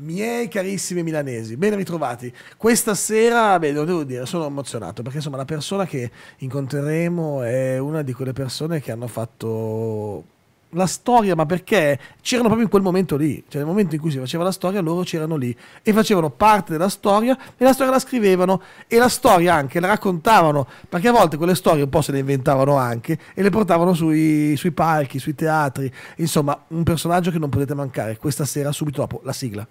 Miei carissimi milanesi, ben ritrovati. Questa sera, beh, lo devo dire, sono emozionato perché insomma la persona che incontreremo è una di quelle persone che hanno fatto la storia, ma perché c'erano proprio in quel momento lì, cioè nel momento in cui si faceva la storia, loro c'erano lì e facevano parte della storia e la storia la scrivevano e la storia anche la raccontavano, perché a volte quelle storie un po' se le inventavano anche e le portavano sui, sui palchi, sui teatri, insomma un personaggio che non potete mancare questa sera subito dopo la sigla.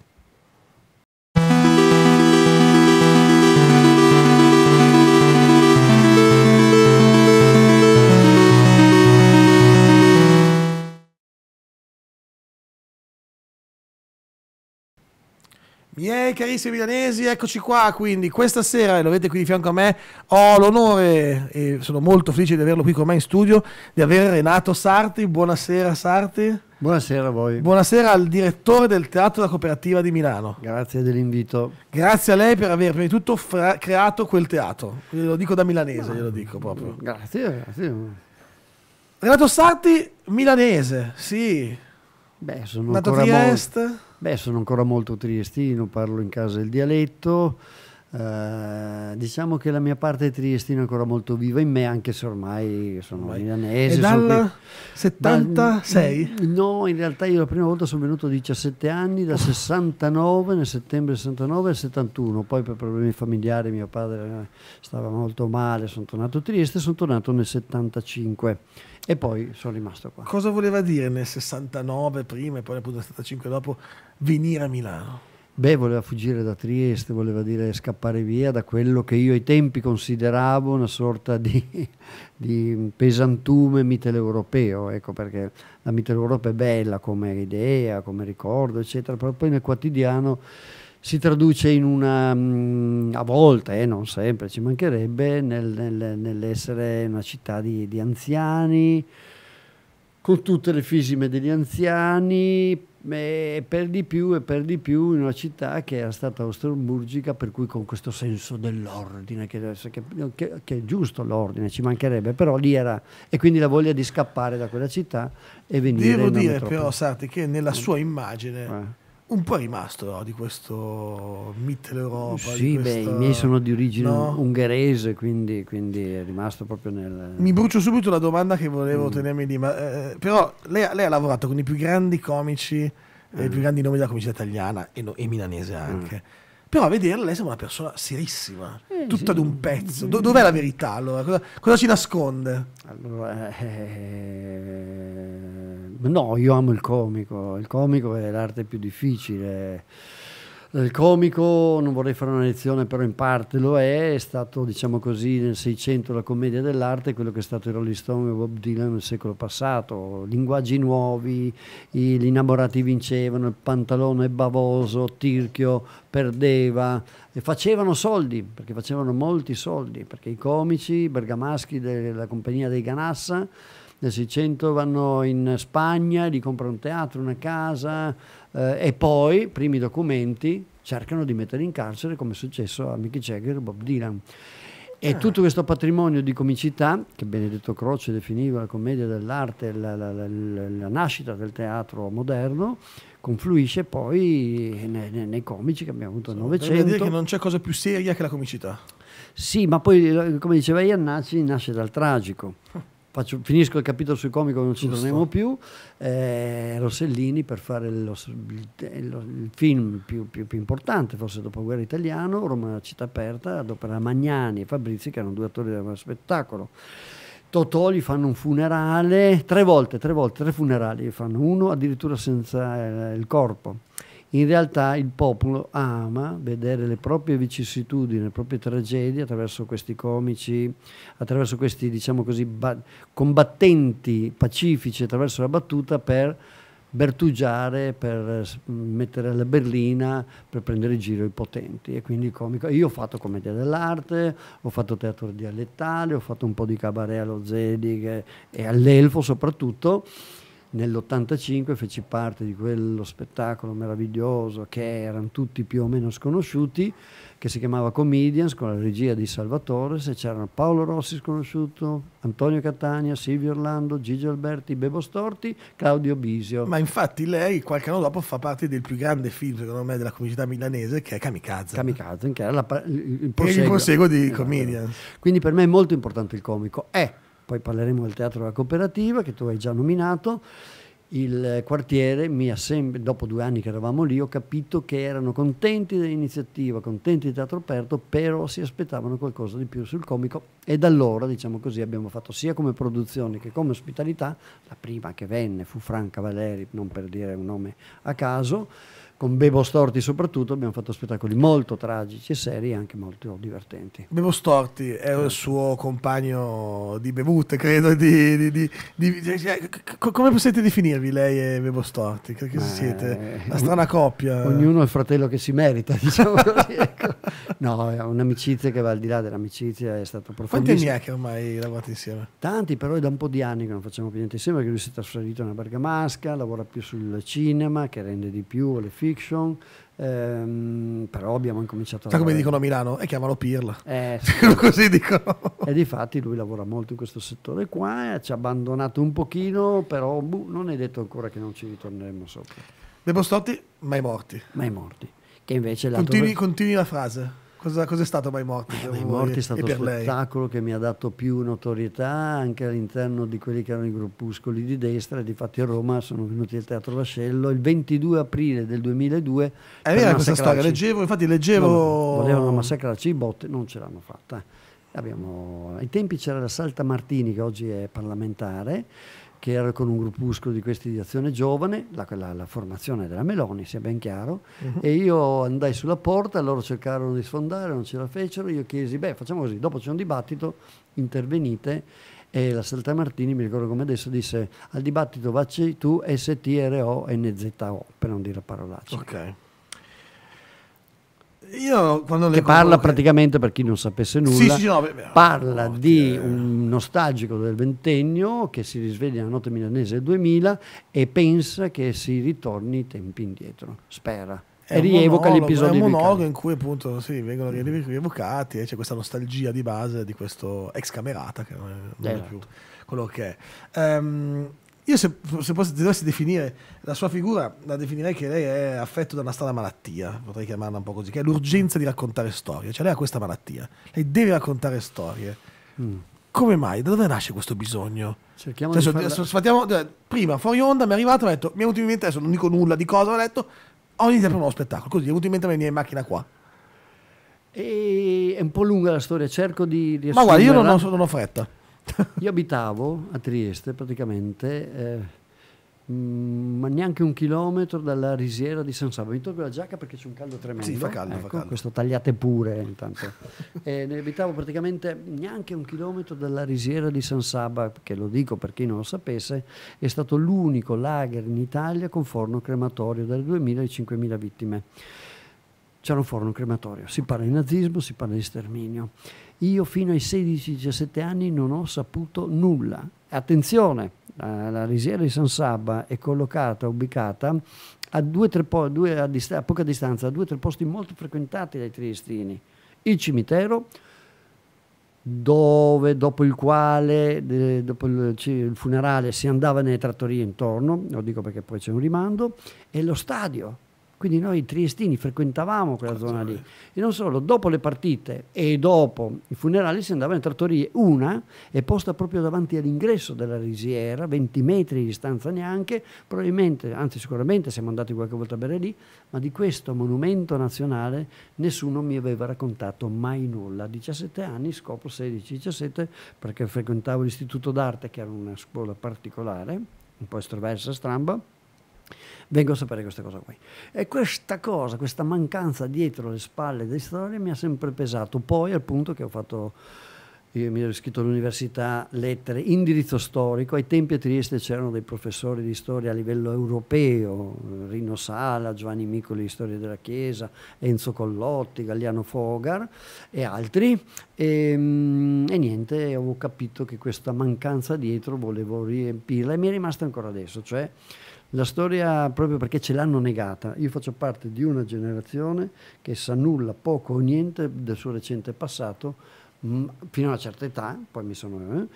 Miei carissimi milanesi, eccoci qua quindi questa sera, e lo avete qui di fianco a me, ho l'onore e sono molto felice di averlo qui con me in studio, di avere Renato Sarti. Buonasera Sarti. Buonasera a voi. Buonasera al direttore del Teatro della Cooperativa di Milano. Grazie dell'invito. Grazie a lei per aver prima di tutto creato quel teatro. Glielo dico da milanese, glielo dico proprio. Grazie, grazie. Renato Sarti, milanese, sì. Beh, sono Nato ancora Trieste. Molto Beh, sono ancora molto triestino, parlo in casa il dialetto. Eh, diciamo che la mia parte triestina è ancora molto viva in me, anche se ormai sono Vai. milanese. E dal sono... 76? Da, no, in realtà io la prima volta sono venuto a 17 anni, da 69, nel settembre 69 al 71. Poi per problemi familiari mio padre stava molto male, sono tornato a Trieste, sono tornato nel 75 e poi sono rimasto qua. Cosa voleva dire nel 69 prima e poi nel 75 dopo venire a Milano? Beh, voleva fuggire da Trieste, voleva dire scappare via da quello che io ai tempi consideravo una sorta di, di pesantume mitteleuropeo, ecco perché la mitteleuropa è bella come idea, come ricordo, eccetera, però poi nel quotidiano si traduce in una, mm, a volte, eh, non sempre, ci mancherebbe, nel, nel, nell'essere una città di, di anziani, con tutte le fisime degli anziani, e per di più e per di più in una città che era stata ostroburgica, per cui con questo senso dell'ordine, che, che, che è giusto l'ordine, ci mancherebbe, però lì era, e quindi la voglia di scappare da quella città e venire... Devo dire però, Sarti, che nella sua immagine... Eh un po' rimasto no, di questo Mitteleuropa. Sì, questa... beh, i miei sono di origine no? ungherese, quindi, quindi, è rimasto proprio nel... Mi brucio subito la domanda che volevo mm. tenermi lì, ma, eh, però lei, lei, ha lavorato con i più grandi comici, eh, mm. i più grandi nomi della comicità italiana e, no, e milanese anche. Mm però a vederla lei sembra una persona serissima, mm, tutta sì. ad un mm. pezzo. Do dov'è la verità allora? Cosa, cosa ci nasconde? Allora, eh, no, io amo il comico, il comico è l'arte più difficile. Eh, il comico, non vorrei fare una lezione, però in parte lo è, è stato, diciamo così, nel Seicento la commedia dell'arte, quello che è stato il Rolling Stone e Bob Dylan nel secolo passato. Linguaggi nuovi, gli innamorati vincevano, il pantalone bavoso, Tirchio perdeva, e facevano soldi, perché facevano molti soldi, perché i comici bergamaschi della compagnia dei Ganassa nel 600 vanno in Spagna, gli comprano un teatro, una casa eh, e poi, primi documenti, cercano di mettere in carcere come è successo a Mickey Jagger e Bob Dylan. E ah. tutto questo patrimonio di comicità, che Benedetto Croce definiva la commedia dell'arte, la, la, la, la nascita del teatro moderno, confluisce poi nei, nei, nei comici che abbiamo avuto nel sì, Novecento. Vuol dire che non c'è cosa più seria che la comicità. Sì, ma poi, eh, come diceva Iannacci, nasce dal tragico. Faccio, finisco il capitolo sui comici, non ci torniamo più. Eh, Rossellini per fare lo, il, il, film più, più, più importante, forse guerra italiano, Roma Città Aperta, ad opera Magnani e Fabrizi, che erano due attori dello spettacolo. Totò gli fanno un funerale, tre volte, tre volte, tre funerali gli fanno, uno addirittura senza eh, il corpo. In realtà il popolo ama vedere le proprie vicissitudini, le proprie tragedie attraverso questi comici, attraverso questi diciamo così, combattenti pacifici, attraverso la battuta per bertugiare, per mettere la berlina, per prendere in giro i potenti. E quindi il comico. Io ho fatto commedia dell'arte, ho fatto teatro dialettale, ho fatto un po' di cabaret allo Zedig e all'Elfo soprattutto nell'85 feci parte di quello spettacolo meraviglioso che erano tutti più o meno sconosciuti, che si chiamava Comedians con la regia di Salvatore, se c'erano Paolo Rossi sconosciuto, Antonio Catania, Silvio Orlando, Gigi Alberti, Bebo Storti, Claudio Bisio. Ma infatti lei qualche anno dopo fa parte del più grande film, secondo me, della comicità milanese, che è Kamikaze. Kamikaze, che era la, il, il proseguo, il proseguo di esatto. Comedians. Quindi per me è molto importante il comico. È poi parleremo del Teatro della Cooperativa che tu hai già nominato, il quartiere, dopo due anni che eravamo lì, ho capito che erano contenti dell'iniziativa, contenti di teatro aperto, però si aspettavano qualcosa di più sul comico e da allora, diciamo così, abbiamo fatto sia come produzione che come ospitalità, la prima che venne fu Franca Valeri, non per dire un nome a caso, con Bebo Storti soprattutto abbiamo fatto spettacoli molto tragici e seri e anche molto divertenti. Bebo Storti è il suo compagno di bevute, credo, di, di, di, come possiate definirvi lei e Bebo Storti? Che, che siete? Una strana coppia. Ognuno è il fratello che si merita, diciamo così. ecco. No, è un'amicizia che va al di là dell'amicizia, è stato profondissimo. Quanti anni è che ormai lavorate insieme? Tanti, però è da un po' di anni che non facciamo più niente insieme, perché lui si è trasferito nella Bergamasca, lavora più sul cinema, che rende di più, le film fiction, ehm, però abbiamo incominciato a... Sai come dicono a Milano? E chiamano Pirla. Eh, sì. Così dicono. E difatti lui lavora molto in questo settore qua, ci ha abbandonato un pochino, però buh, non è detto ancora che non ci ritorneremo sopra. De Bostotti, mai morti. Mai morti. Che invece... Continui, continui la frase. Cosa, cosa stato Mai Morti? Eh, Mai Morti è stato lo spettacolo lei? che mi ha dato più notorietà anche all'interno di quelli che erano i gruppuscoli di destra. Difatti a Roma sono venuti al Teatro Vascello il 22 aprile del 2002. È vera questa storia, leggevo, infatti leggevo... No, volevano massacrarci i botte, non ce l'hanno fatta. Abbiamo... Ai tempi c'era la Salta Martini che oggi è parlamentare che era con un gruppuscolo di questi di Azione Giovane, la, la, la formazione della Meloni, sia ben chiaro, uh-huh. e io andai sulla porta, loro cercarono di sfondare, non ce la fecero, io chiesi, beh facciamo così, dopo c'è un dibattito, intervenite, e la Salta Martini, mi ricordo come adesso, disse al dibattito vacci tu S-T-R-O-N-Z-O, per non dire parolacce. Ok. Io quando che parla che... praticamente, per chi non sapesse nulla, sì, sì, no, beh, beh, parla no, di eh... un nostalgico del ventennio che si risveglia la notte milanese del 2000 e pensa che si ritorni tempi indietro, spera. È e rievoca gli episodi. È un monologo in cui appunto sì, vengono rievocati e c'è questa nostalgia di base di questo ex camerata che non è, non esatto. è più quello che è. Um, io se, se posso, dovessi definire la sua figura, la definirei che lei è affetto da una strana malattia, potrei chiamarla un po' così, che è l'urgenza di raccontare storie. Cioè lei ha questa malattia, lei deve raccontare storie. Mm. Come mai? Da dove nasce questo bisogno? Cerchiamo adesso, di farla... sfattiamo, cioè, Prima, fuori onda, mi è arrivato, mi ha detto, mi è venuto in mente adesso, non dico nulla di cosa, mi ha detto, ho iniziato uno spettacolo, così, mi è venuto in mente venire in macchina qua. E è un po' lunga la storia, cerco di riassumere. Ma guarda, io non ho, non ho fretta. Io abitavo a Trieste praticamente, eh, mm, ma neanche un chilometro dalla risiera di San Salvo. Mi tolgo la giacca perché c'è un caldo tremendo. Sì, fa caldo, ecco, fa caldo. Questo tagliate pure intanto. e eh, ne abitavo praticamente neanche un chilometro dalla risiera di San Saba, che lo dico per chi non lo sapesse, è stato l'unico lager in Italia con forno crematorio, dalle 2.000 alle 5.000 vittime c'era un forno, un crematorio, si parla di nazismo, si parla di sterminio. Io fino ai 16-17 anni non ho saputo nulla. Attenzione, la, la risiera di San Sabba è collocata, ubicata a, due, tre po- due, a, dist- a poca distanza, a due o tre posti molto frequentati dai triestini. Il cimitero, dove dopo il quale, eh, dopo il, il, funerale, si andava nelle trattorie intorno, lo dico perché poi c'è un rimando, e lo stadio, quindi noi triestini frequentavamo quella Cazzo zona lì. È. E non solo, dopo le partite e dopo i funerali si andava in trattorie, una è posta proprio davanti all'ingresso della risiera, 20 metri di distanza neanche, probabilmente, anzi sicuramente siamo andati qualche volta a bere lì, ma di questo monumento nazionale nessuno mi aveva raccontato mai nulla. A 17 anni, scopo 16-17, perché frequentavo l'istituto d'arte, che era una scuola particolare, un po' estroversa, stramba, Vengo a sapere queste cose qui. E questa cosa, questa mancanza dietro le spalle di storia mi ha sempre pesato. Poi al punto che ho fatto, io mi ero iscritto all'università, lettere, indirizzo storico. Ai tempi a Trieste c'erano dei professori di storia a livello europeo, Rino Sala, Giovanni Micoli di Storia della Chiesa, Enzo Collotti, Galliano Fogar e altri. E, ehm, e niente, avevo capito che questa mancanza dietro volevo riempirla e mi è rimasta ancora adesso. Cioè la storia, proprio perché ce l'hanno negata, io faccio parte di una generazione che sa nulla, poco o niente del suo recente passato, mh, mm, fino a una certa età, poi mi sono... Eh,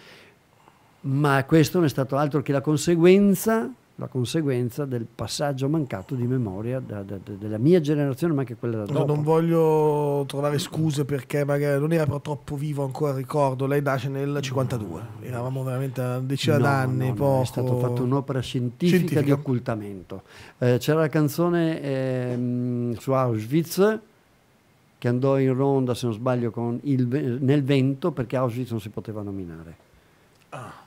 ma questo non è stato altro che la conseguenza la conseguenza del passaggio mancato di memoria da, da, da, della mia generazione, ma anche quella da dopo. No, non voglio trovare scuse perché magari non era troppo vivo ancora ricordo. Lei nasce nel 52, eravamo veramente a decina no, d'anni. No, poco... È stata fatta un'opera scientifica, scientifica. di occultamento. Eh, c'era la canzone eh, su Auschwitz che andò in ronda, se non sbaglio, con il, nel vento perché Auschwitz non si poteva nominare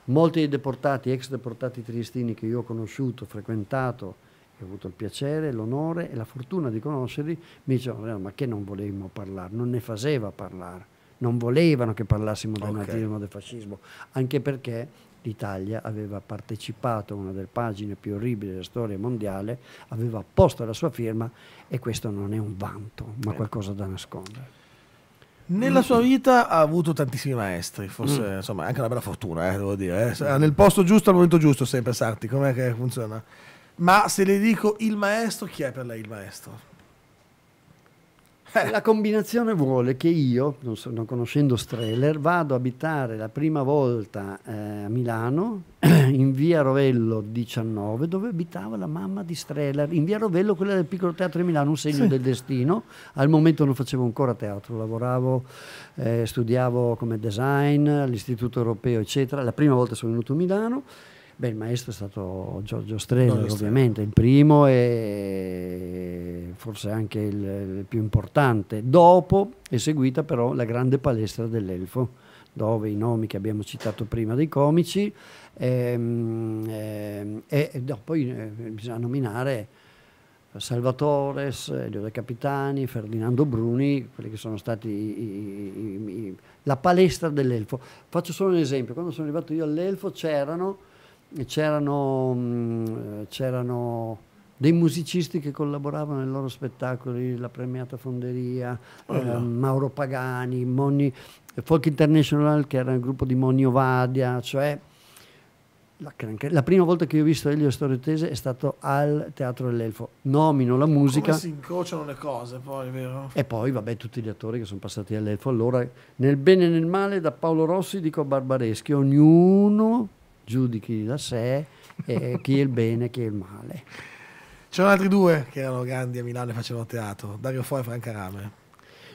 Molti dei deportati, ex deportati triestini che io ho conosciuto, frequentato, che ho avuto il piacere, l'onore e la fortuna di conoscerli, mi dicevano, ma che non volevamo parlare? Non ne faceva parlare. Non volevano che parlassimo del okay. nazismo, del fascismo, anche perché l'Italia aveva partecipato a una delle pagine più orribili della storia mondiale, aveva posto la sua firma e questo non è un vanto, ma ecco. qualcosa da nascondere. Nella sua vita ha avuto tantissimi maestri, forse mm. insomma anche una bella fortuna, eh, devo dire. Eh. Nel posto giusto al momento giusto, sempre Sarti, com'è che funziona? Ma se le dico il maestro, chi è per lei il maestro? Eh. La combinazione vuole che io, non, so, non conoscendo Streller, vado a abitare la prima volta eh, a Milano, in via Rovello 19, dove abitava la mamma di Streller, in via Rovello, quella del piccolo teatro di Milano, un segno sì. del destino. Al momento non facevo ancora teatro, lavoravo, eh, studiavo come design all'Istituto Europeo, eccetera. La prima volta sono venuto a Milano Beh, il maestro è stato Giorgio Strehler, ovviamente, il primo e forse anche il, il, più importante. Dopo è seguita però la grande palestra dell'Elfo, dove i nomi che abbiamo citato prima dei comici, ehm, ehm, e, e poi eh, bisogna nominare Salvatore, Elio De Capitani, Ferdinando Bruni, quelli che sono stati i, i, i, la palestra dell'Elfo. Faccio solo un esempio, quando sono arrivato io all'Elfo c'erano c'erano, mm, c'erano dei musicisti che collaboravano nei loro spettacoli, la premiata Fonderia, oh no. eh, Mauro Pagani, Moni, Folk International che era il gruppo di Monio Vadia, cioè la, la, prima volta che io ho visto Elio Storiotese è stato al Teatro dell'Elfo. Nomino la musica. Come si incrociano le cose, poi, vero? E poi, vabbè, tutti gli attori che sono passati all'Elfo. Allora, nel bene e nel male, da Paolo Rossi dico a Barbareschi, ognuno giudichi da sé eh, chi è il bene e chi è il male. C'erano altri due che erano grandi a Milano e facevano teatro, Dario Fo e Franca Rame.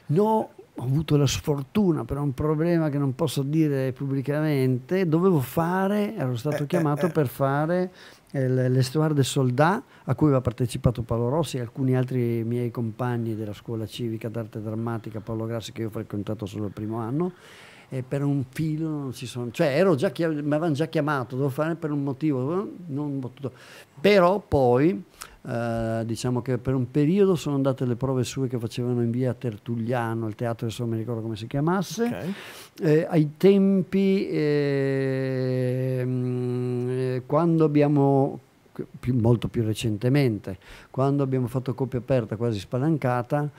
No, ho avuto la sfortuna per un problema che non posso dire pubblicamente, dovevo fare, ero stato eh, eh chiamato eh, per fare eh, l'Estuar de Soldà a cui aveva partecipato Paolo Rossi e alcuni altri miei compagni della scuola civica d'arte drammatica Paolo Grassi che io ho frequentato solo il primo anno e per un filo non si sono... Cioè ero già mi avevano già chiamato, dovevo fare per un motivo, non, però poi eh, diciamo che per un periodo sono andate le prove sue che facevano in via Tertulliano, il teatro adesso non mi ricordo come si chiamasse, okay. eh, ai tempi ehm, eh, quando abbiamo più, molto più recentemente, quando abbiamo fatto coppia aperta, quasi spalancata,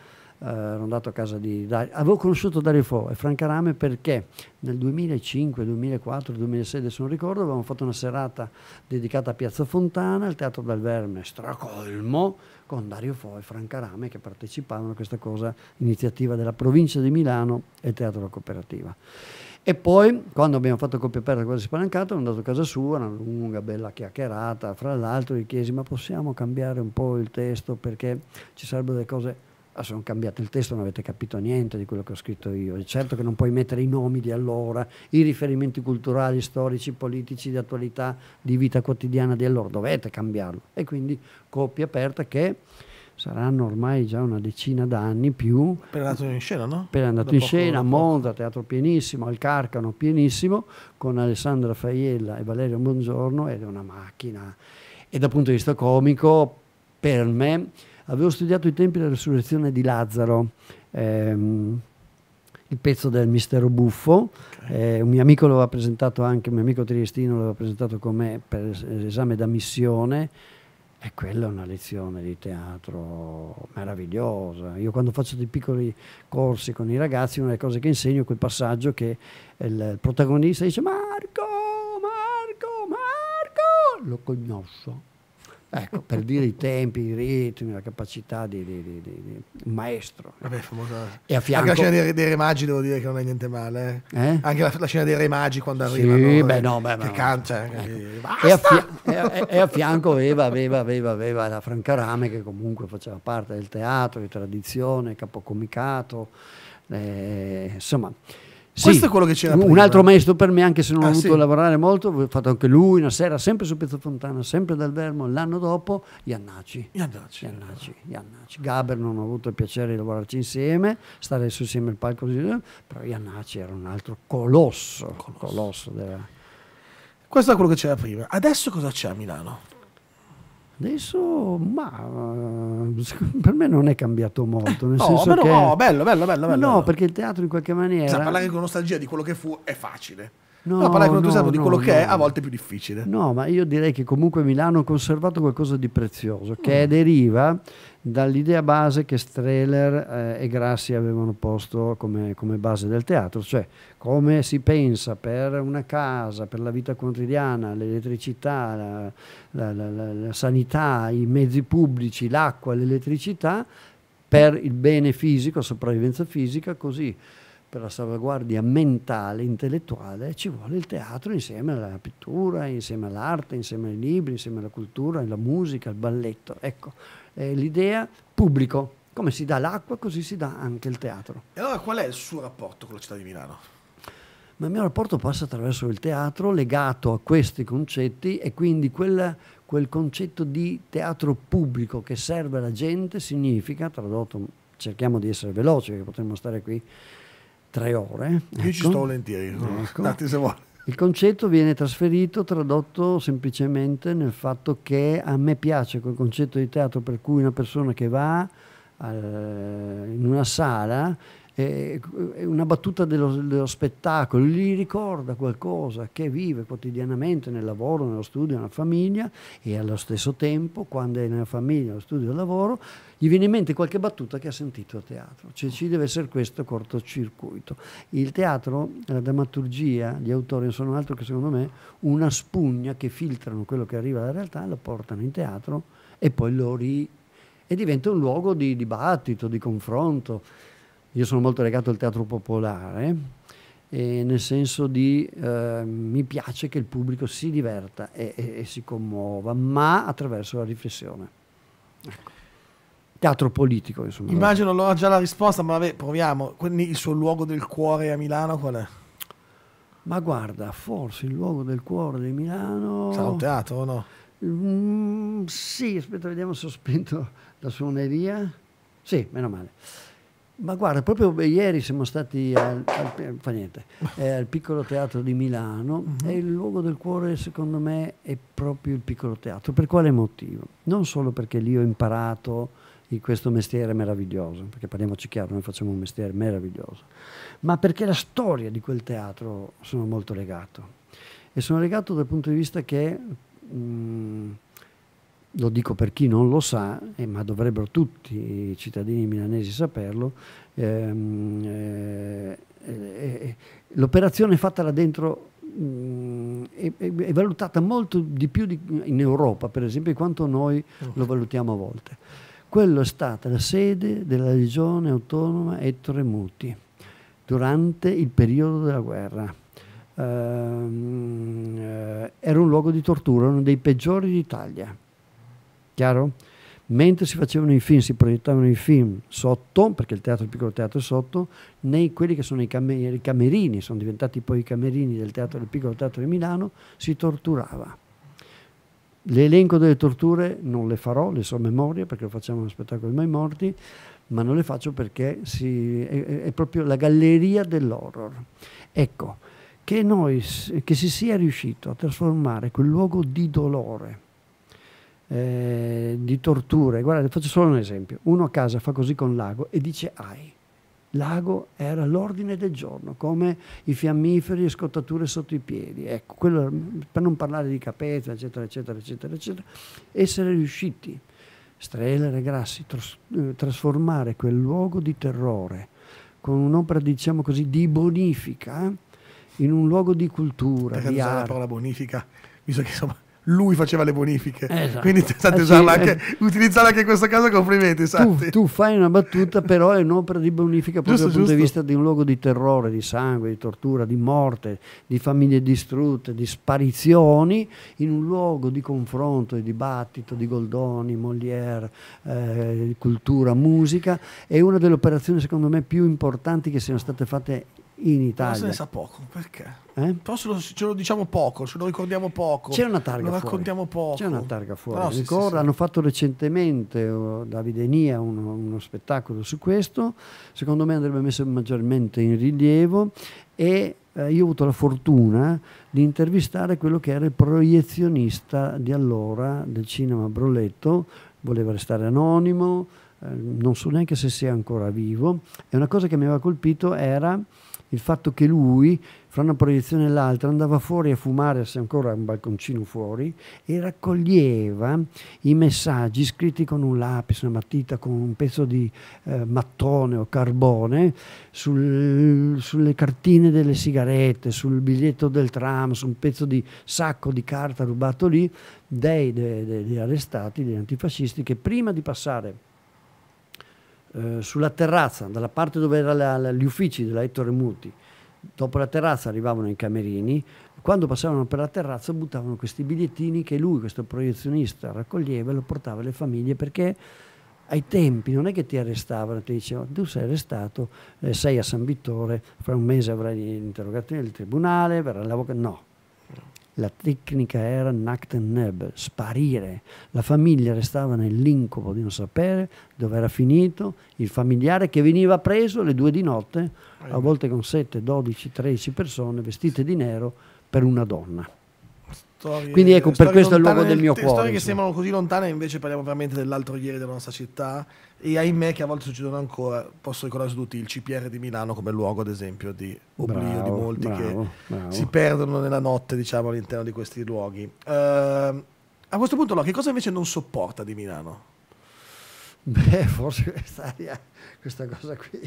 eh, ero andato a casa di Dario. Avevo conosciuto Dario Fo e Franca Rame perché nel 2005, 2004, 2006, se non ricordo, avevamo fatto una serata dedicata a Piazza Fontana, al Teatro del Verme stracolmo, con Dario Fo e Franca Rame che partecipavano a questa cosa, iniziativa della provincia di Milano e Teatro della Cooperativa. E poi, quando abbiamo fatto coppia aperta quasi spalancata, sono andato a casa sua, una lunga, bella chiacchierata. Fra l'altro, gli chiesi: Ma possiamo cambiare un po' il testo perché ci sarebbero delle cose Adesso non cambiate il testo, non avete capito niente di quello che ho scritto io. E certo che non puoi mettere i nomi di allora, i riferimenti culturali, storici, politici, di attualità, di vita quotidiana di allora. Dovete cambiarlo. E quindi coppia aperta che saranno ormai già una decina d'anni più. Per andato in scena, no? Per andato da in poco, scena, a Monza, teatro pienissimo, al Carcano pienissimo, con Alessandra Faiella e Valerio Buongiorno ed è una macchina. E dal punto di vista comico, per me Avevo studiato i tempi della risurrezione di Lazzaro, ehm, il pezzo del mistero buffo, okay. eh, un mio amico lo aveva presentato anche, un mio amico triestino l'aveva presentato con me per l'esame da missione, e quella è una lezione di teatro meravigliosa. Io quando faccio dei piccoli corsi con i ragazzi, una delle cose che insegno è quel passaggio che il protagonista dice Marco, Marco, Marco, lo conosco. Ecco, per dire i tempi, i ritmi, la capacità di, di, di, di maestro. Vabbè, famosa. E a fianco... Anche la scena dei, dei Re Magi devo dire che non è niente male. Eh? Eh? Anche la, la, scena dei Re Magi quando arriva. sì, Beh, eh, no, beh, che no. canta. Cioè, ecco. E, a fia- e, e, a fianco aveva, aveva, aveva, aveva la Francarame che comunque faceva parte del teatro, di tradizione, capocomicato. Eh, insomma sì, Questo è quello che c'era. Un prima. altro maestro per me, anche se non ah, ho avuto sì. lavorare molto, ho fatto anche lui una sera, sempre su Pietro Fontana, sempre dal Vermo, l'anno dopo, Iannacci. Iannacci. Iannacci, Iannacci. Gaber non ho avuto il piacere di lavorarci insieme, stare su insieme al palco, però Iannacci era un altro colosso. colosso. colosso della... Questo è quello che c'era prima. Adesso cosa c'è a Milano? Adesso, ma per me non è cambiato molto. Nel no, senso però, che, no, bello, bello, bello, bello. No, perché il teatro in qualche maniera. Sa, parlare con nostalgia di quello che fu è facile. No, no parlare con entusiasmo no, di quello no, che è a volte è più difficile. No, ma io direi che comunque Milano ha conservato qualcosa di prezioso, che mm. deriva dall'idea base che Strehler eh, e Grassi avevano posto come, come, base del teatro, cioè come si pensa per una casa, per la vita quotidiana, l'elettricità, la, la, la, la sanità, i mezzi pubblici, l'acqua, l'elettricità, per il bene fisico, la sopravvivenza fisica, così per la salvaguardia mentale, intellettuale, ci vuole il teatro insieme alla pittura, insieme all'arte, insieme ai libri, insieme alla cultura, alla musica, al balletto. Ecco, è eh, l'idea pubblico, come si dà l'acqua così si dà anche il teatro. E allora qual è il suo rapporto con la città di Milano? Ma il mio rapporto passa attraverso il teatro legato a questi concetti e quindi quella, quel concetto di teatro pubblico che serve alla gente significa, tradotto cerchiamo di essere veloci perché potremmo stare qui tre ore. Io ci ecco. sto volentieri, ecco. Datti se vuoi. Il concetto viene trasferito, tradotto semplicemente nel fatto che a me piace quel concetto di teatro per cui una persona che va in una sala eh, una battuta dello, dello, spettacolo, gli ricorda qualcosa che vive quotidianamente nel lavoro, nello studio, nella famiglia e allo stesso tempo quando è nella famiglia, nello studio e nel lavoro, gli viene in mente qualche battuta che ha sentito a teatro. Cioè, ci deve essere questo cortocircuito. Il teatro, la drammaturgia, gli autori non sono altro che secondo me una spugna che filtrano quello che arriva dalla realtà, lo portano in teatro e poi lo ri... e diventa un luogo di dibattito, di confronto io sono molto legato al teatro popolare, nel senso di eh, mi piace che il pubblico si diverta e, e, e si commuova, ma attraverso la riflessione. Ecco. Teatro politico, insomma. Immagino allora già la risposta, ma vabbè, proviamo. Quindi il suo luogo del cuore a Milano qual è? Ma guarda, forse il luogo del cuore di Milano... Sarà un teatro o no? Mm, sì, aspetta, vediamo se ho spento la suoneria. Sì, meno male. Ma guarda, proprio ieri siamo stati al, al, niente, eh, al piccolo teatro di Milano uh mhm. -huh. e il luogo del cuore secondo me è proprio il piccolo teatro. Per quale motivo? Non solo perché lì ho imparato questo mestiere meraviglioso, perché parliamoci chiaro, noi facciamo un mestiere meraviglioso, ma perché la storia di quel teatro sono molto legato. E sono legato dal punto di vista che... Mh, mm, lo dico per chi non lo sa, eh, ma dovrebbero tutti i cittadini milanesi saperlo, ehm, eh, eh, eh l'operazione fatta là dentro mh, mm, è, è, valutata molto di più di, in Europa, per esempio, di quanto noi okay. lo valutiamo a volte. Quello è stata la sede della legione autonoma Ettore Muti durante il periodo della guerra. Uh, era un luogo di tortura, uno dei peggiori d'Italia chiaro? Mentre si facevano i film, si proiettavano i film sotto, perché il teatro, il piccolo teatro è sotto, nei quelli che sono i, camer- i camerini, sono diventati poi i camerini del, teatro, del piccolo teatro di Milano, si torturava. L'elenco delle torture non le farò, le so a memoria perché lo facciamo uno spettacolo di mai morti, ma non le faccio perché si, è, è, proprio la galleria dell'horror. Ecco, che, noi, che si sia riuscito a trasformare quel luogo di dolore eh, di torture. Guardate, faccio solo un esempio. Uno a casa fa così con l'ago e dice ai. L'ago era l'ordine del giorno, come i fiammiferi e scottature sotto i piedi. Ecco, quello, per non parlare di capezza, eccetera, eccetera, eccetera, eccetera. Essere riusciti, strelere grassi, tras eh, trasformare quel luogo di terrore con un'opera, diciamo così, di bonifica eh, in un luogo di cultura. Perché di usare la parola bonifica, visto che insomma lui faceva le bonifiche. Esatto. Quindi ah, state esatto, eh, sì, anche, eh. utilizzare anche in questo caso complimenti. Tu, tu, fai una battuta, però è un'opera di bonifica proprio giusto, dal punto di vista di un luogo di terrore, di sangue, di tortura, di morte, di famiglie distrutte, di sparizioni, in un luogo di confronto e dibattito di Goldoni, Molière, eh, cultura, musica. È una delle operazioni, secondo me, più importanti che siano state fatte in Italia. Ma se ne sa poco, perché? Eh? Però ce lo, ce lo, diciamo poco, ce lo ricordiamo poco. C'è una targa lo raccontiamo poco. C'è una targa fuori. Però, Ricordo, sì, sì, hanno fatto recentemente oh, Davide Nia uno, uno, spettacolo su questo, secondo me andrebbe messo maggiormente in rilievo e eh, io ho avuto la fortuna di intervistare quello che era il proiezionista di allora del cinema Broletto, voleva restare anonimo, eh, non so neanche se sia ancora vivo e una cosa che mi aveva colpito era il fatto che lui, fra una proiezione e l'altra, andava fuori a fumare, se ancora un balconcino fuori, e raccoglieva i messaggi scritti con un lapis, una matita, con un pezzo di eh, mattone o carbone sul, sulle cartine delle sigarette, sul biglietto del tram, su un pezzo di sacco di carta rubato lì, dei, dei, dei arrestati, degli antifascisti, che prima di passare eh, sulla terrazza, dalla parte dove erano gli uffici della Ettore Muti, dopo la terrazza arrivavano i camerini, quando passavano per la terrazza buttavano questi bigliettini che lui, questo proiezionista, raccoglieva e lo portava alle famiglie perché ai tempi non è che ti arrestavano, ti dicevano tu sei arrestato, eh, sei a San Vittore, fra un mese avrai l'interrogazione del tribunale, verrà l'avvocato, no, la tecnica era Nacht-Neb, sparire. La famiglia restava nell'incubo di non sapere dove era finito il familiare che veniva preso alle due di notte, a eh. volte con 7, 12, 13 persone vestite di nero per una donna. Storie, Quindi ecco, per questo è il luogo del mio cuore. Le Storie che sembrano così lontane, invece parliamo veramente dell'altro ieri della nostra città e ahimè che a volte succedono ancora, posso ricordare su tutti il CPR di Milano come luogo ad esempio di oblio bravo, di molti bravo, che bravo. si perdono nella notte diciamo all'interno di questi luoghi. Uh, a questo punto no, che cosa invece non sopporta di Milano? Beh, forse questa, questa cosa qui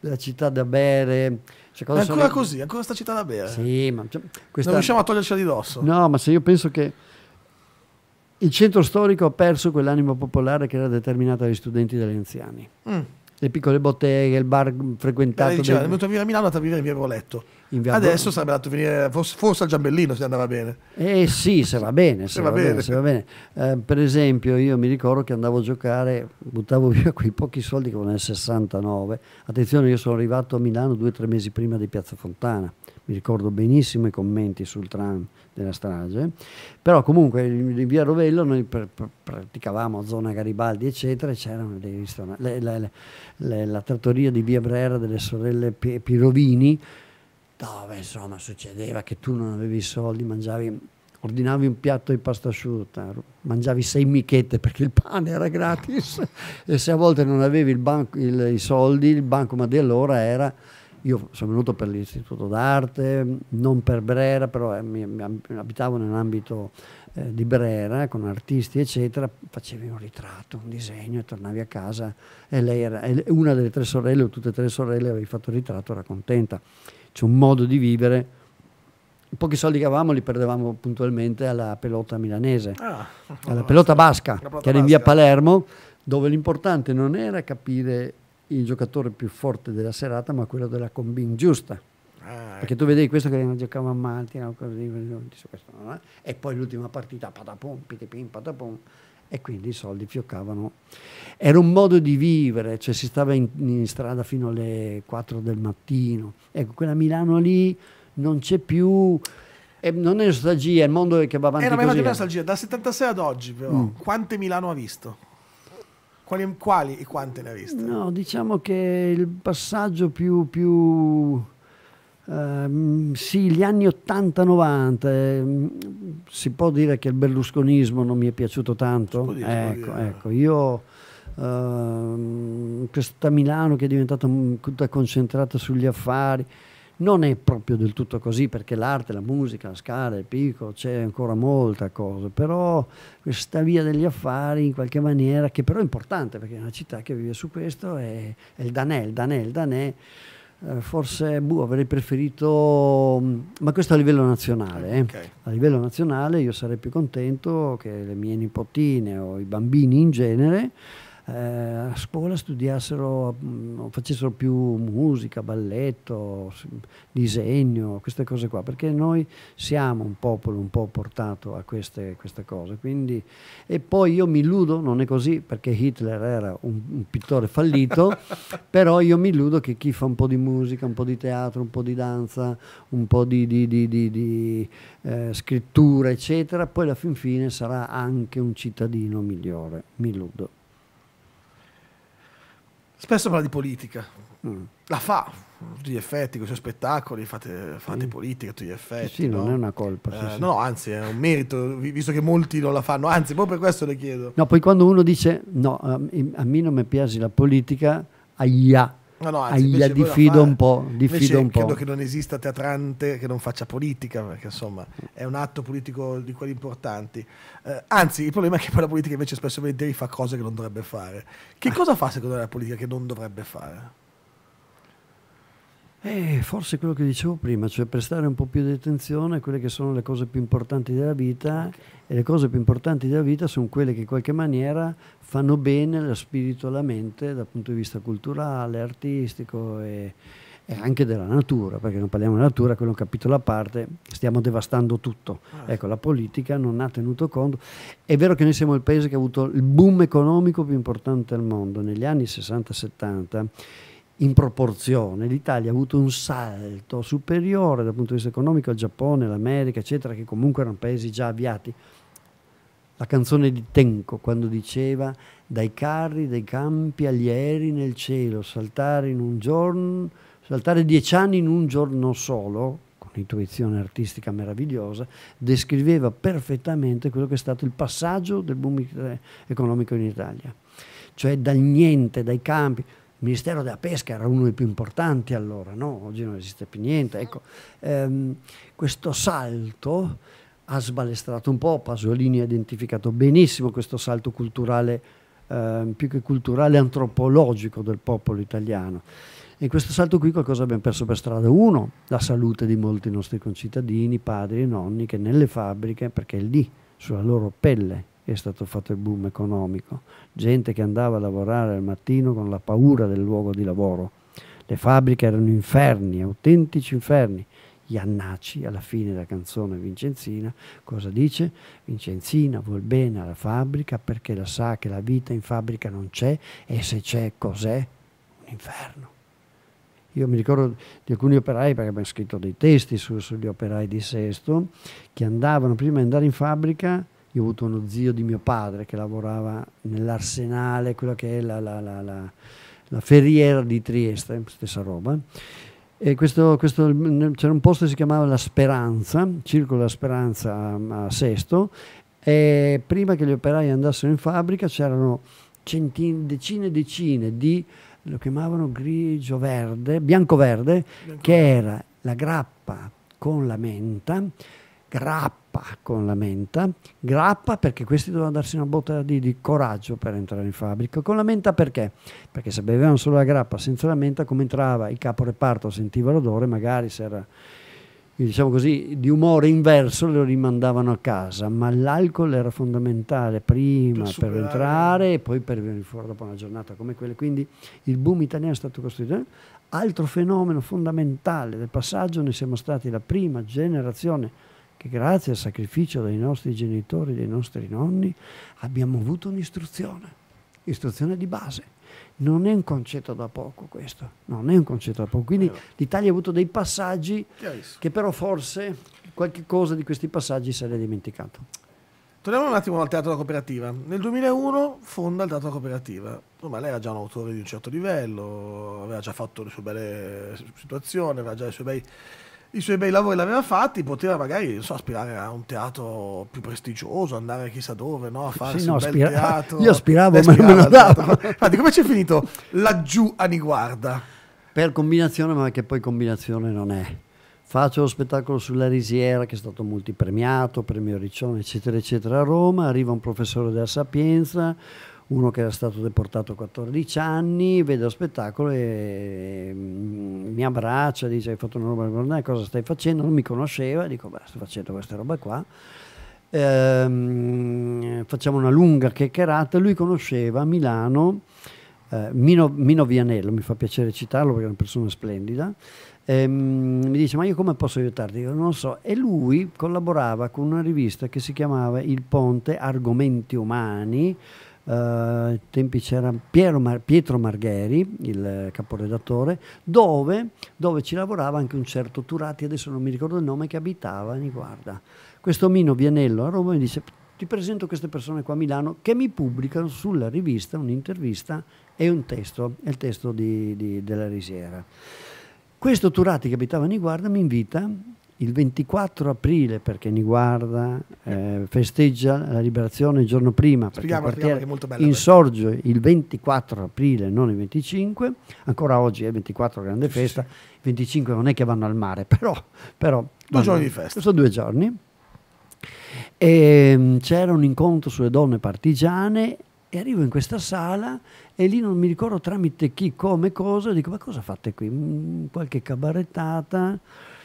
della città da bere. Cioè, ancora sono... così, ancora sta città da bere. Sì, ma cioè, questa... Non riusciamo a toglierci di dosso. No, ma se io penso che il centro storico ha perso quell'animo popolare che era determinato dagli studenti e dagli anziani. Mm. Le piccole botteghe, il bar frequentato. Lei eh, cioè, diceva, dei... è venuto a vivere a Milano, è andato a vivere in via Voletto. Adesso sarebbe andato a venire, forse, al Giambellino se andava bene. Eh sì, se va bene. Se, se, va, va, bene. Bene, se va, bene, eh, per esempio, io mi ricordo che andavo a giocare, buttavo via quei pochi soldi che erano nel 69. Attenzione, io sono arrivato a Milano due o tre mesi prima di Piazza Fontana. Mi ricordo benissimo i commenti sul tram della strage, però comunque in via Rovello noi pr pr praticavamo zona Garibaldi eccetera e c'erano dei le, le, le, la trattoria di via Brera delle sorelle P Pirovini dove insomma succedeva che tu non avevi soldi, mangiavi, ordinavi un piatto di pasta asciutta, mangiavi sei michette perché il pane era gratis e se a volte non avevi il banco, il, i soldi il bancomat di allora era io sono venuto per l'istituto d'arte, non per Brera, però eh, mi, mi abitavo nell'ambito eh, di Brera eh, con artisti, eccetera. Facevi un ritratto, un disegno e tornavi a casa e lei era e una delle tre sorelle, o tutte e tre le sorelle, avevi fatto il ritratto, era contenta. C'è un modo di vivere. pochi soldi che avevamo li perdevamo puntualmente alla pelota milanese, ah, alla pelota basca, pelota che era in via Palermo, dove l'importante non era capire il giocatore più forte della serata, ma quello della combin giusta. Ah, ecco. Perché tu vedevi questo che giocava a Malti, no? così, così, questo, no? Eh? e poi l'ultima partita, patapom, pitipim, patapom, e quindi i soldi fioccavano. Era un modo di vivere, cioè si stava in, in strada fino alle 4 del mattino. Ecco, quella Milano lì non c'è più. E non è nostalgia, è il mondo che va avanti. Era meno nostalgia, dal 76 ad oggi però. Mm. Quante Milano ha visto? Quali, quali e quante ne ha viste? No, diciamo che il passaggio più... più Uh, sì, gli anni 80-90 eh, si può dire che il berlusconismo non mi è piaciuto tanto. Ecco, dire, ecco, ecco, io uh, questa Milano che è diventata tutta concentrata sugli affari, non è proprio del tutto così perché l'arte, la musica, la scala, il picco, c'è ancora molta cosa, però questa via degli affari in qualche maniera, che però è importante perché è una città che vive su questo, è, è il Danè, il Danè, il Danè. Eh, forse boh, avrei preferito, mm, ma questo a livello nazionale. Eh. Okay. A livello nazionale io sarei più contento che le mie nipotine o i bambini in genere eh, a scuola studiassero, mm, facessero più musica, balletto, disegno, queste cose qua, perché noi siamo un popolo un po' portato a queste, queste cose. Quindi, e poi io mi illudo, non è così, perché Hitler era un, un pittore fallito, però io mi illudo che chi fa un po' di musica, un po' di teatro, un po' di danza, un po' di, di, di, di eh, scrittura, eccetera, poi alla fin fine sarà anche un cittadino migliore, mi illudo. Spesso parla di politica. Mm. La fa, tutti gli effetti, con i suoi spettacoli, fate, fate mm. politica, tutti gli effetti. Sì, sì no? non è una colpa. Eh, sì, No, anzi, è un merito, visto che molti non la fanno. Anzi, proprio per questo le chiedo. No, poi quando uno dice, no, a, a me non mi piace la politica, aia No, no, anzi, Aia, diffido un po'. Diffido un po'. Credo che non esista teatrante che non faccia politica, perché insomma è un atto politico di quelli importanti. Eh, anzi, il problema è che poi la politica invece spesso e volentieri fa cose che non dovrebbe fare. Che ah. cosa fa secondo me la politica che non dovrebbe fare? Eh, forse quello che dicevo prima, cioè prestare un po' più di attenzione a quelle che sono le cose più importanti della vita okay. e le cose più importanti della vita sono quelle che in qualche maniera fanno bene lo spirito e la mente dal punto di vista culturale, artistico e, e anche della natura, perché non parliamo di natura, quello è un capitolo a parte, stiamo devastando tutto. Ah, ecco, la politica non ha tenuto conto. È vero che noi siamo il paese che ha avuto il boom economico più importante al mondo negli anni 60-70 in proporzione. L'Italia ha avuto un salto superiore dal punto di vista economico al Giappone, all'America, eccetera, che comunque erano paesi già avviati. La canzone di Tenco, quando diceva dai carri, dai campi agli aerei nel cielo, saltare in un giorno, saltare dieci anni in un giorno solo, con intuizione artistica meravigliosa, descriveva perfettamente quello che è stato il passaggio del boom economico in Italia. Cioè dal niente, dai campi, Ministero della Pesca era uno dei più importanti allora, no? oggi non esiste più niente. Ecco, ehm, questo salto ha sbalestrato un po', Pasolini ha identificato benissimo questo salto culturale, eh, più che culturale, antropologico del popolo italiano. E in questo salto qui qualcosa abbiamo perso per strada. Uno, la salute di molti nostri concittadini, padri e nonni, che nelle fabbriche, perché è lì, sulla loro pelle, è stato fatto il boom economico. Gente che andava a lavorare al mattino con la paura del luogo di lavoro. Le fabbriche erano inferni, autentici inferni. Iannacci, alla fine della canzone Vincenzina, cosa dice? Vincenzina vuol bene alla fabbrica perché la sa che la vita in fabbrica non c'è e se c'è cos'è? Un inferno. Io mi ricordo di alcuni operai, perché abbiamo scritto dei testi su, sugli operai di Sesto, che andavano prima di andare in fabbrica io ho avuto uno zio di mio padre che lavorava nell'arsenale, quella che è la, la, la, la ferriera di Trieste, stessa roba. Questo, questo, c'era un posto che si chiamava La Speranza, Circolo La Speranza a, a Sesto, e prima che gli operai andassero in fabbrica c'erano centine, decine e decine di, lo chiamavano grigio-verde, bianco-verde, che era la grappa con la menta, grappa grappa con la menta, grappa perché questi dovevano darsi una botta di, di, coraggio per entrare in fabbrica, con la menta perché? Perché se bevevano solo la grappa senza la menta come entrava il caporeparto, sentiva l'odore, magari se era diciamo così, di umore inverso lo rimandavano a casa, ma l'alcol era fondamentale prima per, per entrare e poi per venire fuori dopo una giornata come quella. Quindi il boom italiano è stato costruito. Altro fenomeno fondamentale del passaggio, ne siamo stati la prima generazione che grazie al sacrificio dei nostri genitori, dei nostri nonni, abbiamo avuto un'istruzione, istruzione di base. Non è un concetto da poco questo, non è un concetto da poco. Quindi l'Italia ha avuto dei passaggi che però forse qualche cosa di questi passaggi se l'è dimenticato. Torniamo un attimo al Teatro della Cooperativa. Nel 2001 fonda il Teatro della Cooperativa. Insomma, lei era già un autore di un certo livello, aveva già fatto le sue belle situazioni, aveva già i suoi bei i suoi bei lavori l'aveva fatti, poteva magari so, aspirare a un teatro più prestigioso, andare chissà dove, no? a farsi sì, no, un aspira- bel teatro. Io aspiravo, ma non me lo davo. Infatti, come c'è finito laggiù a Niguarda? Per combinazione, ma che poi combinazione non è. Faccio lo spettacolo sulla Risiera, che è stato multipremiato, premio Riccione, eccetera, eccetera, a Roma. Arriva un professore della Sapienza, uno che era stato deportato a 14 anni, vede lo spettacolo e mm, mi abbraccia, dice hai fatto una roba guardare cosa stai facendo, non mi conosceva, dico beh sto facendo questa roba qua. Ehm, facciamo una lunga chiacchierata, lui conosceva a Milano eh, Mino, Mino Vianello, mi fa piacere citarlo perché è una persona splendida, ehm, mi dice ma io come posso aiutarti? Io non lo so. E lui collaborava con una rivista che si chiamava Il Ponte Argomenti Umani, ai eh, tempi c'era Mar- Pietro Margheri, il caporedattore, dove, dove, ci lavorava anche un certo Turati, adesso non mi ricordo il nome, che abitava, mi guarda, questo Mino Vianello a Roma mi dice ti presento queste persone qua a Milano che mi pubblicano sulla rivista un'intervista e un testo, è il testo di, di, della Risiera. Questo Turati che abitava a Niguarda mi invita il 24 aprile, per chi mi guarda, eh, festeggia la liberazione il giorno prima, spieghiamo, perché molto quartiere insorge questa. il 24 aprile, non il 25, ancora oggi è il 24 grande festa, il 25 non è che vanno al mare, però... però due giorni di festa. Sono due giorni. E ehm, c'era un incontro sulle donne partigiane e arrivo in questa sala e lì non mi ricordo tramite chi, come, cosa, dico ma cosa fate qui? Mm, qualche cabarettata?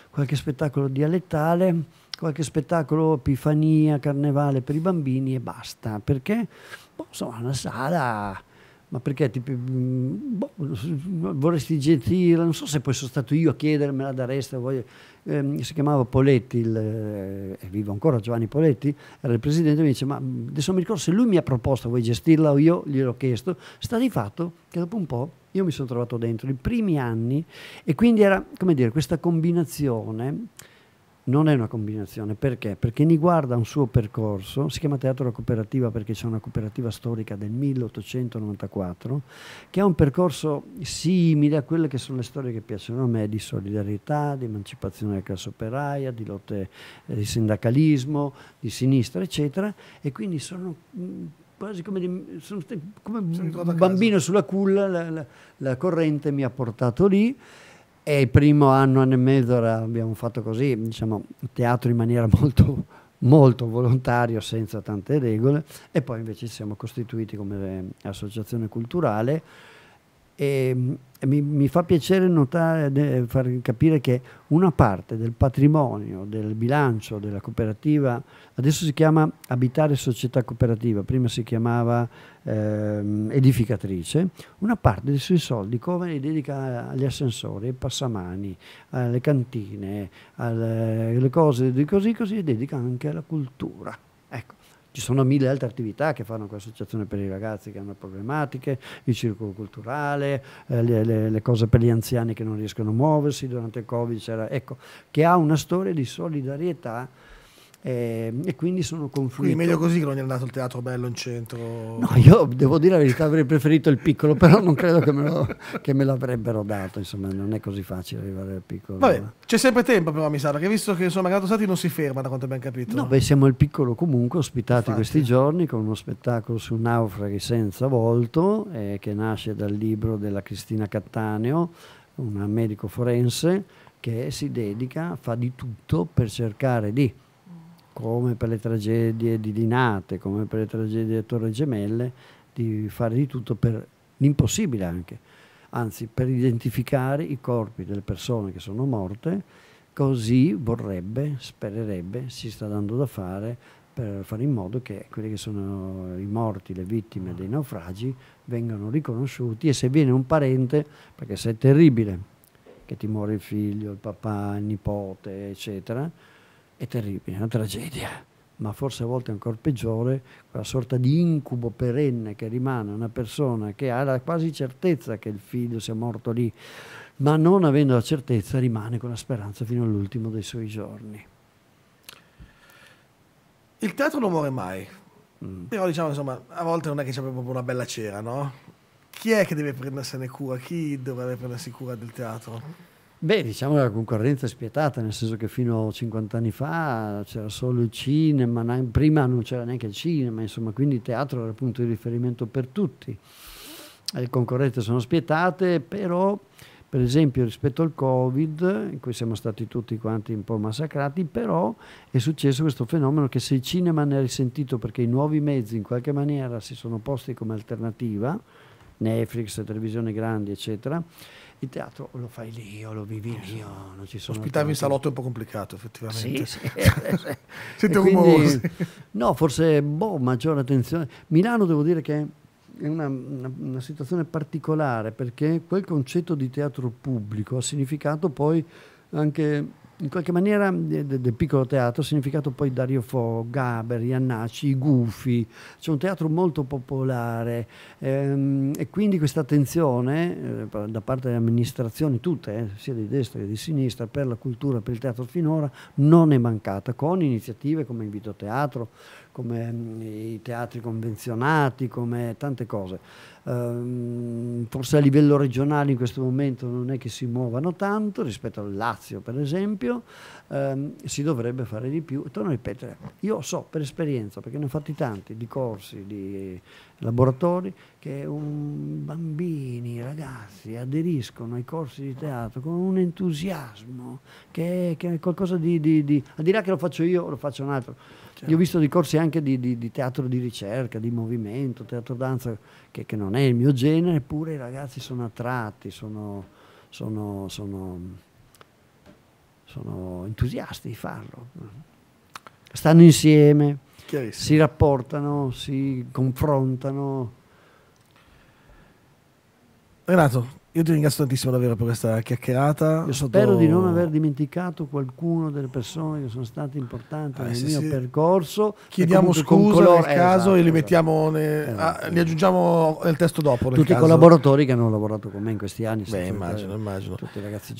qualche spettacolo dialettale, qualche spettacolo Epifania, Carnevale per i bambini e basta, perché boh, insomma una sala ma perché tipo, mm, boh, vorresti gentile, non so se poi sono stato io a chiedermela da resta, voglio, ehm, si chiamava Poletti, il, eh, vivo ancora Giovanni Poletti, era il presidente, mi dice ma mm, adesso mi ricordo se lui mi ha proposto vuoi gestirla o io gliel'ho chiesto, sta di fatto che dopo un po' io mi sono trovato dentro, i primi anni e quindi era come dire questa combinazione non è una combinazione, perché? Perché Ni guarda un suo percorso, si chiama Teatro Cooperativa perché c'è una cooperativa storica del 1894, che ha un percorso simile a quelle che sono le storie che piacciono a me di solidarietà, di emancipazione della classe operaia, di lotte eh, di sindacalismo, di sinistra, eccetera, e quindi sono mh, mm, quasi come, di, sono, come sono bambino sulla culla, la, la, la corrente mi ha portato lì. E il primo anno, anno e mezzo abbiamo fatto così, diciamo, teatro in maniera molto, molto volontaria, senza tante regole, e poi invece ci siamo costituiti come associazione culturale e, ehm, mi, mi, fa piacere notare, far capire che una parte del patrimonio, del bilancio della cooperativa, adesso si chiama Abitare Società Cooperativa, prima si chiamava eh, Edificatrice, una parte dei suoi soldi come li dedica agli ascensori, ai passamani, alle cantine, alle, cose di così così, e dedica anche alla cultura. Ci sono mille altre attività che fanno quell'associazione per i ragazzi che hanno problematiche, il circolo culturale, eh, le, le, le, cose per gli anziani che non riescono a muoversi durante il Covid, ecco, che ha una storia di solidarietà eh, e quindi sono conflitto. Quindi meglio così che non è andato il teatro bello in centro. No, io devo dire la verità, avrei preferito il piccolo, però non credo che me, lo, che me l'avrebbero dato. Insomma, non è così facile arrivare al piccolo. Vabbè, c'è sempre tempo, però mi sa, perché visto che insomma Grado Stati non si ferma da quanto abbiamo capito. No, beh, siamo al piccolo comunque, ospitati Infatti. questi giorni con uno spettacolo su naufraghi senza volto, eh, che nasce dal libro della Cristina Cattaneo, una medico forense che si dedica, fa di tutto per cercare di come per le tragedie di Linate, come per le tragedie di Torre Gemelle, di fare di tutto per l'impossibile anche, anzi per identificare i corpi delle persone che sono morte, così vorrebbe, spererebbe, si sta dando da fare per fare in modo che quelli che sono i morti, le vittime dei naufragi, vengano riconosciuti e se viene un parente, perché se è terribile che ti muore il figlio, il papà, il nipote, eccetera, è terribile, è una tragedia, ma forse a volte è ancora peggiore, quella sorta di incubo perenne che rimane una persona che ha la quasi certezza che il figlio sia morto lì, ma non avendo la certezza rimane con la speranza fino all'ultimo dei suoi giorni. Il teatro non muore mai, mm. però diciamo insomma a volte non è che c'è proprio una bella cera, no? Chi è che deve prendersene cura? Chi dovrebbe prendersi cura del teatro? Beh, diciamo che la concorrenza è spietata, nel senso che fino a 50 anni fa c'era solo il cinema, prima non c'era neanche il cinema, insomma, quindi il teatro era il punto di riferimento per tutti. Le concorrenze sono spietate, però per esempio rispetto al Covid, in cui siamo stati tutti quanti un po' massacrati, però è successo questo fenomeno che se il cinema ne ha risentito perché i nuovi mezzi in qualche maniera si sono posti come alternativa, Netflix, televisione grandi, eccetera, il teatro lo fai lì o lo vivi lì o esatto. non ci sono ospitavi in salotto è un po' complicato effettivamente sì, sì. siete quindi, no forse boh, maggiore attenzione Milano devo dire che è una, una, una, situazione particolare perché quel concetto di teatro pubblico ha significato poi anche in qualche maniera del de, piccolo teatro, significato poi Dario Fo, Gaber, Iannacci, i Gufi, c'è un teatro molto popolare ehm, e quindi questa attenzione eh, da parte delle amministrazioni tutte, eh, sia di destra che di sinistra, per la cultura, per il teatro finora non è mancata, con iniziative come Invito Teatro, come mh, mm, i teatri convenzionati, come tante cose ehm, forse a livello regionale in questo momento non è che si muovano tanto rispetto al Lazio per esempio, ehm, si dovrebbe fare di più. torno a ripetere, io so per esperienza, perché ne ho fatti tanti, di corsi, di laboratori, che un, bambini, ragazzi aderiscono ai corsi di teatro con un entusiasmo che, che è qualcosa di, di, di... al di là che lo faccio io, lo faccio un altro Certo. Io ho visto corsi anche di, di, di, teatro di ricerca, di movimento, teatro danza, che, che, non è il mio genere, eppure i ragazzi sono attratti, sono, sono, sono, sono entusiasti di farlo. Stanno insieme, si rapportano, si confrontano. Renato, io ti ringrazio tantissimo davvero per questa chiacchierata. Io stato... Spero di non aver dimenticato qualcuno delle persone che sono state importanti ah, nel sì, mio sì. percorso. Chiediamo scusa color... nel caso esatto, e li esatto. mettiamo, ne... esatto. ah, li esatto. aggiungiamo nel testo dopo. Nel Tutti caso. i collaboratori che hanno lavorato con me in questi anni. Beh, immagino, immagino.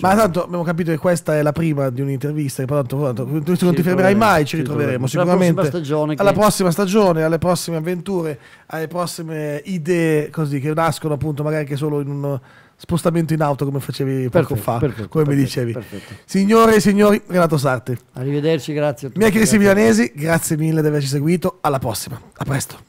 Ma tanto abbiamo capito che questa è la prima di un'intervista, poi tanto, tanto, tu non ti fermerai mai, ci ritroveremo sicuramente. Alla prossima, alla prossima stagione, alle prossime avventure, alle prossime idee così che nascono appunto magari anche solo in un spostamento in auto come facevi poco perfetto, fa, perfetto, come perfetto, mi dicevi. Signore e signori, Renato Sarti. Arrivederci, grazie a tutti. Miei carissimi milanesi, grazie mille di averci seguito. Alla prossima, a presto.